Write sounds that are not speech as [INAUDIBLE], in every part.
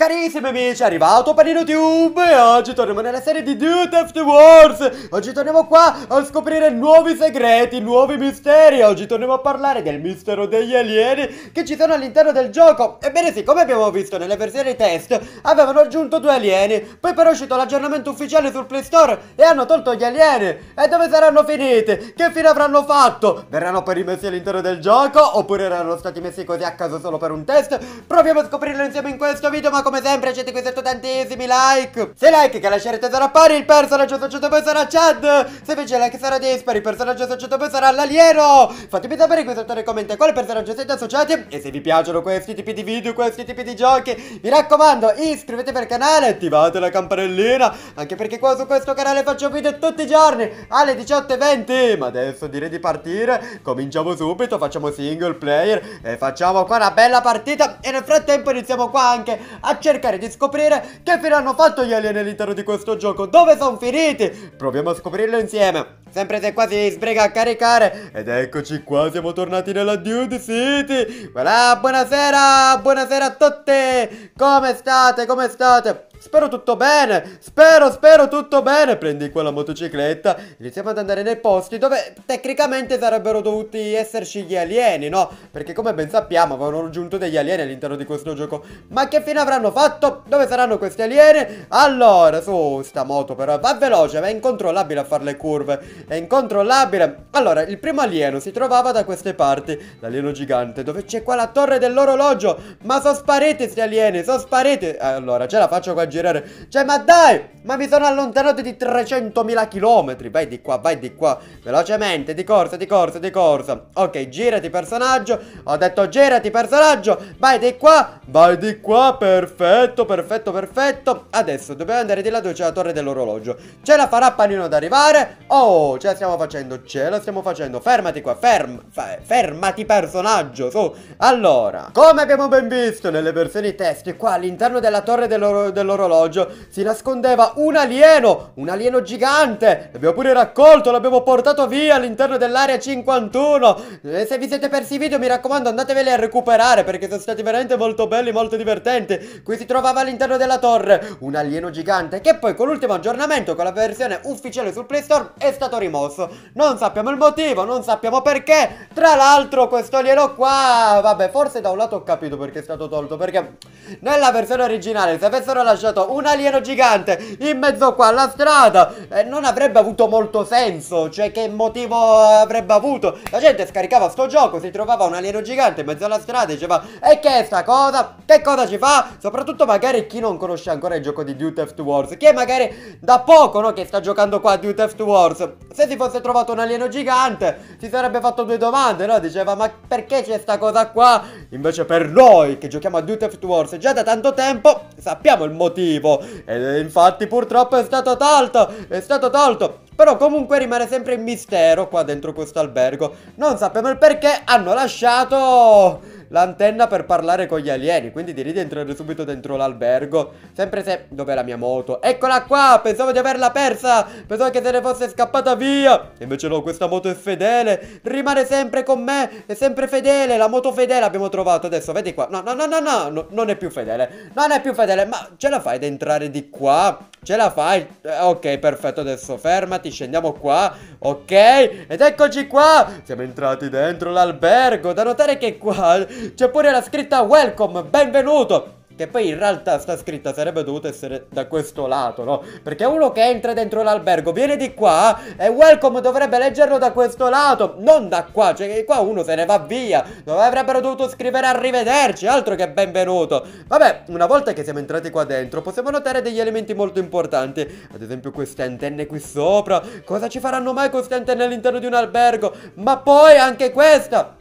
Carissimi amici, è arrivato Panino Tube e oggi torniamo nella serie di Dude After Wars Oggi torniamo qua a scoprire nuovi segreti, nuovi misteri Oggi torniamo a parlare del mistero degli alieni che ci sono all'interno del gioco Ebbene sì, come abbiamo visto nelle versioni test, avevano aggiunto due alieni Poi però è uscito l'aggiornamento ufficiale sul Play Store e hanno tolto gli alieni E dove saranno finiti? Che fine avranno fatto? Verranno poi rimessi all'interno del gioco oppure erano stati messi così a caso solo per un test? Proviamo a scoprirlo insieme in questo video ma come sempre gente qui sotto tantissimi like Se like che lascerete sarà pari il personaggio associato poi sarà Chad Se invece like sarà dispari il personaggio associato poi sarà l'alieno Fatemi sapere qui sotto nei commenti a quale personaggio siete associati E se vi piacciono questi tipi di video, questi tipi di giochi Mi raccomando iscrivetevi al canale, attivate la campanellina Anche perché qua su questo canale faccio video tutti i giorni alle 18.20 Ma adesso direi di partire, cominciamo subito, facciamo single player E facciamo qua una bella partita E nel frattempo iniziamo qua anche a cercare di scoprire che fine hanno fatto gli alieni all'interno di questo gioco, dove sono finiti? Proviamo a scoprirlo insieme. Sempre se quasi si sbrega a caricare Ed eccoci qua, siamo tornati nella Dude City Voilà, buonasera, buonasera a tutti Come state, come state? Spero tutto bene, spero, spero tutto bene Prendi quella motocicletta Iniziamo ad andare nei posti dove tecnicamente sarebbero dovuti esserci gli alieni, no? Perché come ben sappiamo avevano raggiunto degli alieni all'interno di questo gioco Ma che fine avranno fatto? Dove saranno questi alieni? Allora, su, sta moto però va veloce, ma è incontrollabile a fare le curve È incontrollabile Allora, il primo alieno si trovava da queste parti L'alieno gigante, dove c'è qua la torre dell'orologio Ma sono spariti sti alieni, sono spariti Allora, ce la faccio qua giù girare Cioè ma dai Ma mi sono allontanato di 300.000 km Vai di qua vai di qua Velocemente di corsa di corsa di corsa Ok girati personaggio Ho detto girati personaggio Vai di qua Vai di qua Perfetto perfetto perfetto Adesso dobbiamo andare di là dove c'è la torre dell'orologio Ce la farà Panino ad arrivare Oh ce la stiamo facendo Ce la stiamo facendo Fermati qua ferm Fermati personaggio Su Allora Come abbiamo ben visto nelle versioni test Qua all'interno della torre dell'orologio orologio si nascondeva un alieno, un alieno gigante. L'abbiamo pure raccolto, l'abbiamo portato via all'interno dell'area 51. E se vi siete persi i video, mi raccomando, andateveli a recuperare perché sono stati veramente molto belli, molto divertenti. Qui si trovava all'interno della torre un alieno gigante che poi con l'ultimo aggiornamento, con la versione ufficiale sul Play Store, è stato rimosso. Non sappiamo il motivo, non sappiamo perché. Tra l'altro questo alieno qua, vabbè, forse da un lato ho capito perché è stato tolto, perché nella versione originale se avessero lasciato lanciato un alieno gigante in mezzo qua alla strada eh, non avrebbe avuto molto senso, cioè che motivo avrebbe avuto? La gente scaricava sto gioco, si trovava un alieno gigante in mezzo alla strada e diceva e che è sta cosa? Che cosa ci fa? Soprattutto magari chi non conosce ancora il gioco di Duty of Wars, che magari da poco no, che sta giocando qua a Duty of Wars, se si fosse trovato un alieno gigante si sarebbe fatto due domande, no? Diceva ma perché c'è sta cosa qua? Invece per noi che giochiamo a Duty of Wars già da tanto tempo sappiamo il motivo sportivo. E infatti purtroppo è stato tolto, è stato tolto però comunque rimane sempre il mistero qua dentro questo albergo. Non sappiamo il perché hanno lasciato l'antenna per parlare con gli alieni. Quindi direi di entrare subito dentro l'albergo. Sempre se... Dov'è la mia moto? Eccola qua! Pensavo di averla persa! Pensavo che se ne fosse scappata via! Invece no, questa moto è fedele! Rimane sempre con me! È sempre fedele! La moto fedele abbiamo trovato adesso, vedi qua! No, no, no, no, no! no non è più fedele! Non è più fedele! Ma ce la fai ad entrare di qua? Ce la fai? Eh, ok, perfetto, adesso fermati, scendiamo qua, ok? Ed eccoci qua! Siamo entrati dentro l'albergo, da notare che qua c'è pure la scritta Welcome, benvenuto! che poi in realtà sta scritta sarebbe dovuta essere da questo lato, no? Perché uno che entra dentro l'albergo viene di qua e Welcome dovrebbe leggerlo da questo lato, non da qua, cioè qua uno se ne va via, dove avrebbero dovuto scrivere arrivederci, altro che benvenuto. Vabbè, una volta che siamo entrati qua dentro possiamo notare degli elementi molto importanti, ad esempio queste antenne qui sopra, cosa ci faranno mai queste antenne all'interno di un albergo? Ma poi anche questa...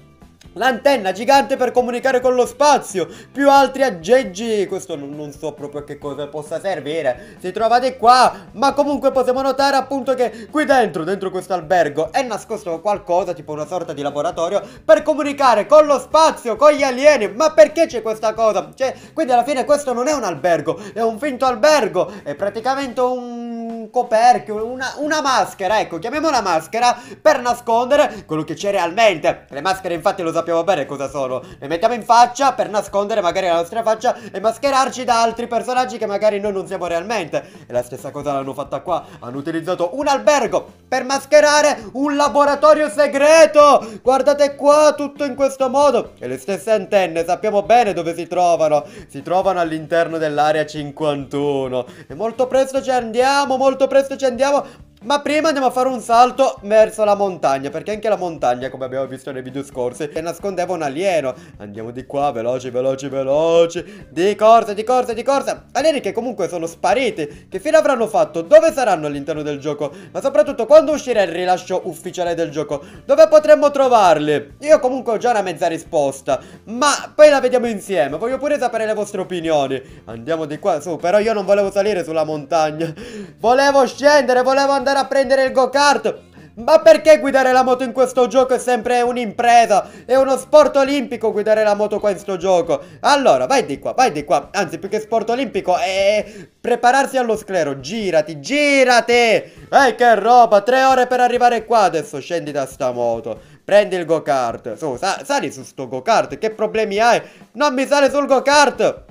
L'antenna gigante per comunicare con lo spazio, più altri aggeggi, questo non, non, so proprio a che cosa possa servire, si trovate qua, ma comunque possiamo notare appunto che qui dentro, dentro questo albergo, è nascosto qualcosa, tipo una sorta di laboratorio, per comunicare con lo spazio, con gli alieni, ma perché c'è questa cosa? Cioè, quindi alla fine questo non è un albergo, è un finto albergo, è praticamente un coperchio, una, una maschera, ecco, chiamiamola maschera, per nascondere quello che c'è realmente, le maschere infatti lo sappiamo sappiamo bene cosa sono. Le mettiamo in faccia per nascondere magari la nostra faccia e mascherarci da altri personaggi che magari noi non siamo realmente. E la stessa cosa l'hanno fatta qua. Hanno utilizzato un albergo per mascherare un laboratorio segreto. Guardate qua, tutto in questo modo. E le stesse antenne, sappiamo bene dove si trovano. Si trovano all'interno dell'area 51. E molto presto ci andiamo, molto presto ci andiamo ma prima andiamo a fare un salto verso la montagna Perché anche la montagna, come abbiamo visto nei video scorsi Nascondeva un alieno Andiamo di qua, veloci, veloci, veloci Di corsa, di corsa, di corsa Alieni che comunque sono spariti Che fine avranno fatto? Dove saranno all'interno del gioco? Ma soprattutto, quando uscirà il rilascio ufficiale del gioco? Dove potremmo trovarli? Io comunque ho già una mezza risposta Ma poi la vediamo insieme Voglio pure sapere le vostre opinioni Andiamo di qua, su, però io non volevo salire sulla montagna Volevo scendere, volevo andare andare a prendere il go-kart. Ma perché guidare la moto in questo gioco è sempre un'impresa? È uno sport olimpico guidare la moto qua in questo gioco. Allora, vai di qua, vai di qua. Anzi, più che sport olimpico è prepararsi allo sclero. Girati, girati! Ehi, che roba! Tre ore per arrivare qua adesso. Scendi da sta moto. Prendi il go-kart. Su, sa sali su sto go-kart. Che problemi hai? Non mi sale sul go-kart!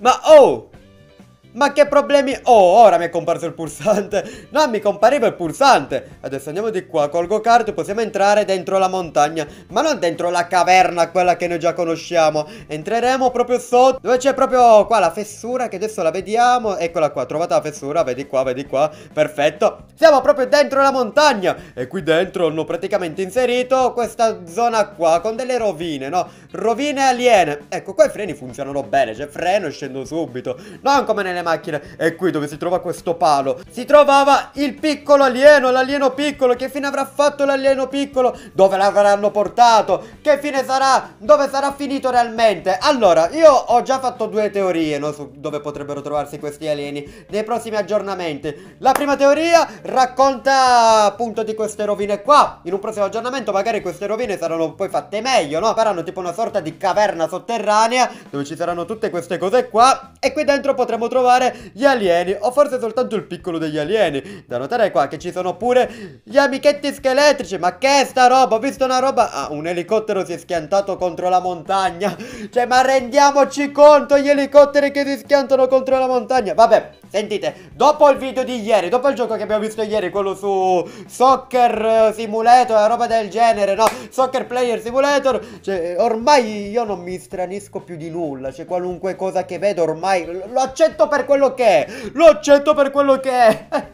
Ma oh! Ma che problemi Oh, ora mi è comparso il pulsante. No, mi compariva il pulsante. Adesso andiamo di qua, col go-kart possiamo entrare dentro la montagna. Ma non dentro la caverna, quella che noi già conosciamo. Entreremo proprio sotto, dove c'è proprio qua la fessura, che adesso la vediamo. Eccola qua, trovata la fessura, vedi qua, vedi qua. Perfetto. Siamo proprio dentro la montagna. E qui dentro hanno praticamente inserito questa zona qua, con delle rovine, no? Rovine aliene. Ecco, qua i freni funzionano bene, cioè freno e scendo subito. Non come nelle macchina è qui dove si trova questo palo. Si trovava il piccolo alieno, l'alieno piccolo. Che fine avrà fatto l'alieno piccolo? Dove l'avranno portato? Che fine sarà? Dove sarà finito realmente? Allora, io ho già fatto due teorie, no? Su dove potrebbero trovarsi questi alieni nei prossimi aggiornamenti. La prima teoria racconta appunto di queste rovine qua. In un prossimo aggiornamento magari queste rovine saranno poi fatte meglio, no? Faranno tipo una sorta di caverna sotterranea dove ci saranno tutte queste cose qua e qui dentro potremo trovare fare gli alieni o forse soltanto il piccolo degli alieni. Da notare qua che ci sono pure gli amichetti scheletrici. Ma che è sta roba? Ho visto una roba... Ah, un elicottero si è schiantato contro la montagna. [LAUGHS] Cioè, ma rendiamoci conto gli elicotteri che si schiantano contro la montagna. Vabbè, sentite, dopo il video di ieri, dopo il gioco che abbiamo visto ieri, quello su Soccer Simulator, una roba del genere, no? Soccer Player Simulator, cioè, ormai io non mi stranisco più di nulla. Cioè, qualunque cosa che vedo ormai lo accetto per per quello che è Lo accetto per quello che è [LAUGHS]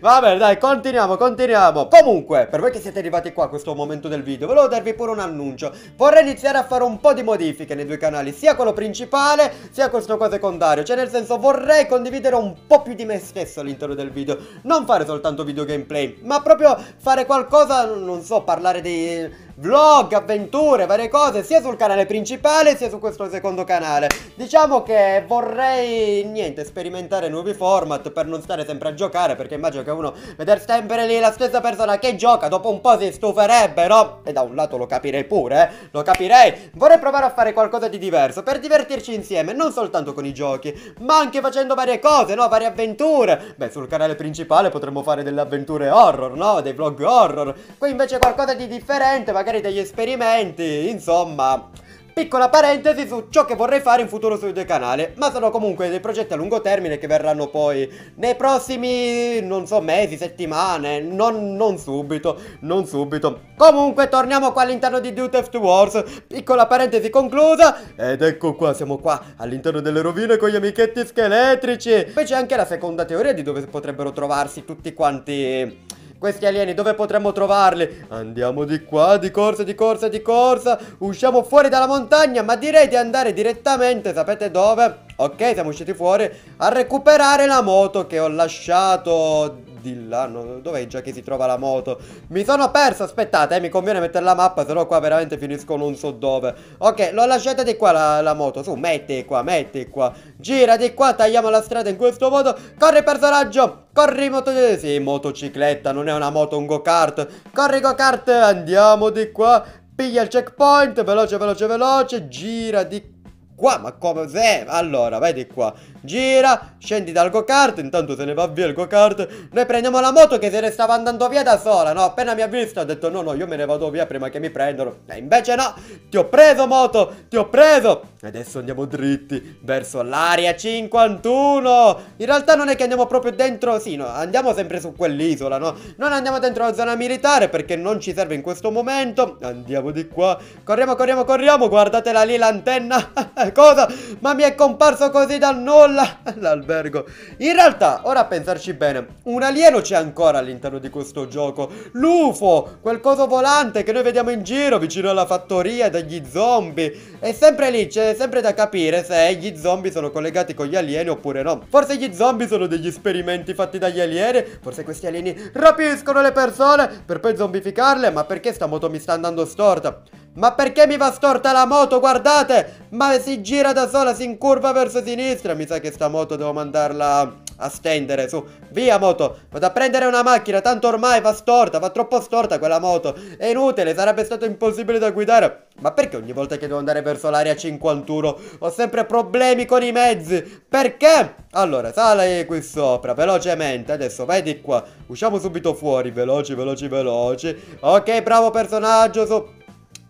Vabbè dai continuiamo continuiamo Comunque per voi che siete arrivati qua a questo momento del video Volevo darvi pure un annuncio Vorrei iniziare a fare un po' di modifiche nei due canali Sia quello principale sia questo qua secondario Cioè nel senso vorrei condividere un po' più di me stesso all'interno del video Non fare soltanto video gameplay Ma proprio fare qualcosa, non so, parlare di vlog, avventure, varie cose Sia sul canale principale sia su questo secondo canale Diciamo che vorrei niente, sperimentare nuovi format per non stare sempre a giocare, perché immagino che uno vedere sempre lì la stessa persona che gioca, dopo un po' si stuferebbe, no? E da un lato lo capirei pure, eh? Lo capirei. Vorrei provare a fare qualcosa di diverso, per divertirci insieme, non soltanto con i giochi, ma anche facendo varie cose, no? Varie avventure. Beh, sul canale principale potremmo fare delle avventure horror, no? Dei vlog horror. Qui invece qualcosa di differente, magari degli esperimenti, insomma... Piccola parentesi su ciò che vorrei fare in futuro sul mio canale, ma sono comunque dei progetti a lungo termine che verranno poi nei prossimi, non so, mesi, settimane, non, non subito, non subito. Comunque torniamo qua all'interno di Duty of the Wars, piccola parentesi conclusa, ed ecco qua, siamo qua all'interno delle rovine con gli amichetti scheletrici. Poi c'è anche la seconda teoria di dove potrebbero trovarsi tutti quanti questi alieni dove potremmo trovarli? Andiamo di qua, di corsa, di corsa, di corsa Usciamo fuori dalla montagna Ma direi di andare direttamente, sapete dove? Ok, siamo usciti fuori a recuperare la moto che ho lasciato di là, no, dov'è già che si trova la moto? Mi sono perso, aspettate, eh, mi conviene mettere la mappa, sennò qua veramente finisco non so dove. Ok, lo lasciate di qua la, la moto, su, metti qua, metti qua. Gira di qua, tagliamo la strada in questo modo. Corri personaggio! Corri moto... Eh, sì, motocicletta, non è una moto, un go-kart. Corri go-kart, andiamo di qua. Piglia il checkpoint, veloce, veloce, veloce. Gira di qua, ma come... se? Allora, vai di qua gira, scendi dal go-kart, intanto se ne va via il go-kart. Noi prendiamo la moto che se ne stava andando via da sola, no? Appena mi ha visto ha detto no, no, io me ne vado via prima che mi prendano. E invece no, ti ho preso moto, ti ho preso. Adesso andiamo dritti verso l'area 51. In realtà non è che andiamo proprio dentro, sì, no, andiamo sempre su quell'isola, no? Non andiamo dentro la zona militare perché non ci serve in questo momento. Andiamo di qua. Corriamo, corriamo, corriamo. Guardatela lì l'antenna. [LAUGHS] Cosa? Ma mi è comparso così da nulla l'albergo In realtà, ora a pensarci bene, un alieno c'è ancora all'interno di questo gioco. L'UFO, quel coso volante che noi vediamo in giro vicino alla fattoria degli zombie. È sempre lì, c'è sempre da capire se gli zombie sono collegati con gli alieni oppure no. Forse gli zombie sono degli esperimenti fatti dagli alieni, forse questi alieni rapiscono le persone per poi zombificarle, ma perché sta moto mi sta andando storta? Ma perché mi va storta la moto? Guardate! Ma si gira da sola, si incurva verso sinistra. Mi sa che sta moto devo mandarla a stendere. Su, via moto. Vado a prendere una macchina. Tanto ormai va storta, va troppo storta quella moto. È inutile, sarebbe stato impossibile da guidare. Ma perché ogni volta che devo andare verso l'area 51 ho sempre problemi con i mezzi? Perché? Allora, sale qui sopra, velocemente. Adesso vai di qua. Usciamo subito fuori, veloci, veloci, veloci. Ok, bravo personaggio, su...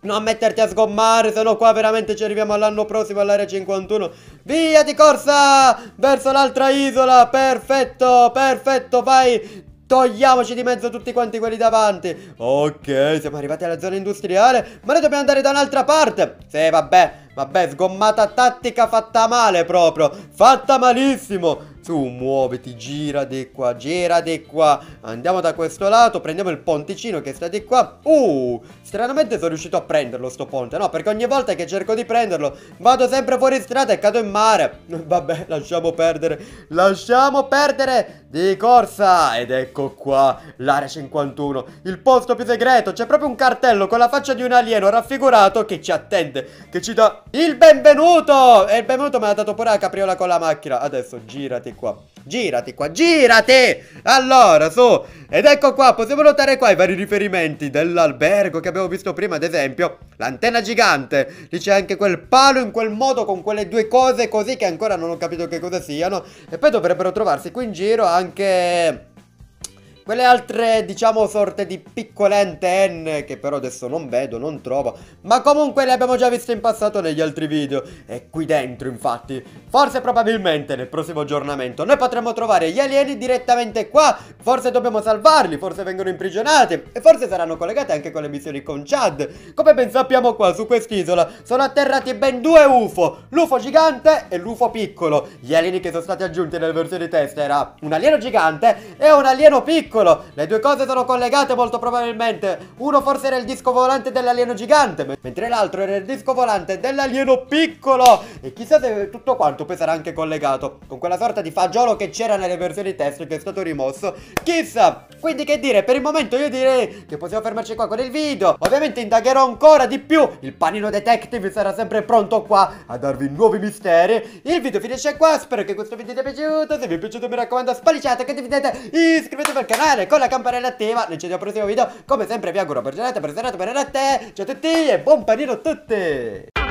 Non metterti a sgommare, se no qua veramente ci arriviamo all'anno prossimo all'area 51. Via di corsa! Verso l'altra isola, perfetto, perfetto, vai! Togliamoci di mezzo tutti quanti quelli davanti Ok, siamo arrivati alla zona industriale Ma noi dobbiamo andare da un'altra parte Sì, vabbè, vabbè, sgommata tattica fatta male proprio Fatta malissimo su, muoviti, gira di qua, gira di qua. Andiamo da questo lato, prendiamo il ponticino che sta di qua. Uh, stranamente sono riuscito a prenderlo sto ponte, no? Perché ogni volta che cerco di prenderlo vado sempre fuori strada e cado in mare. [LAUGHS] Vabbè, lasciamo perdere, lasciamo perdere di corsa. Ed ecco qua, l'area 51, il posto più segreto. C'è proprio un cartello con la faccia di un alieno raffigurato che ci attende, che ci dà il benvenuto. E il benvenuto me l'ha dato pure la capriola con la macchina. Adesso girati qua Girati qua, girati! Allora, su! Ed ecco qua, possiamo notare qua i vari riferimenti dell'albergo che abbiamo visto prima, ad esempio L'antenna gigante Lì c'è anche quel palo in quel modo con quelle due cose così che ancora non ho capito che cosa siano E poi dovrebbero trovarsi qui in giro anche... Quelle altre, diciamo, sorte di piccole antenne che però adesso non vedo, non trovo, ma comunque le abbiamo già viste in passato negli altri video, e qui dentro, infatti. Forse probabilmente nel prossimo aggiornamento noi potremo trovare gli alieni direttamente qua, forse dobbiamo salvarli, forse vengono imprigionati, e forse saranno collegate anche con le missioni con Chad. Come ben sappiamo qua, su quest'isola, sono atterrati ben due UFO, l'UFO gigante e l'UFO piccolo. Gli alieni che sono stati aggiunti nella versione test era un alieno gigante e un alieno piccolo piccolo. Le due cose sono collegate molto probabilmente. Uno forse era il disco volante dell'alieno gigante, mentre l'altro era il disco volante dell'alieno piccolo. E chissà se tutto quanto poi sarà anche collegato con quella sorta di fagiolo che c'era nelle versioni test che è stato rimosso. Chissà! Quindi che dire, per il momento io direi che possiamo fermarci qua con il video. Ovviamente indagherò ancora di più. Il panino detective sarà sempre pronto qua a darvi nuovi misteri. Il video finisce qua, spero che questo video vi sia piaciuto. Se vi è piaciuto mi raccomando spalliciate, condividete, iscrivetevi al canale Bene, con la campanella attiva, noi ci vediamo al prossimo video. Come sempre vi auguro per giornata, per serata, per notte. Ciao a tutti e buon panino a tutti!